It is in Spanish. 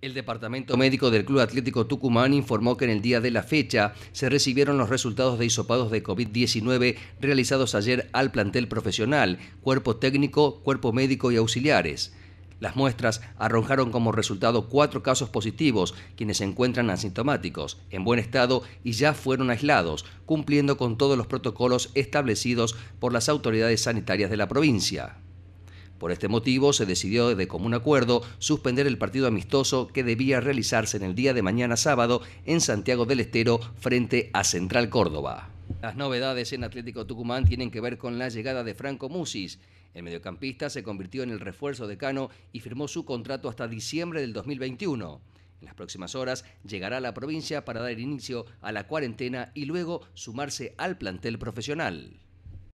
El Departamento Médico del Club Atlético Tucumán informó que en el día de la fecha se recibieron los resultados de hisopados de COVID-19 realizados ayer al plantel profesional, cuerpo técnico, cuerpo médico y auxiliares. Las muestras arrojaron como resultado cuatro casos positivos, quienes se encuentran asintomáticos, en buen estado y ya fueron aislados, cumpliendo con todos los protocolos establecidos por las autoridades sanitarias de la provincia. Por este motivo, se decidió de común acuerdo suspender el partido amistoso que debía realizarse en el día de mañana sábado en Santiago del Estero frente a Central Córdoba. Las novedades en Atlético Tucumán tienen que ver con la llegada de Franco Musis. El mediocampista se convirtió en el refuerzo de Cano y firmó su contrato hasta diciembre del 2021. En las próximas horas llegará a la provincia para dar inicio a la cuarentena y luego sumarse al plantel profesional.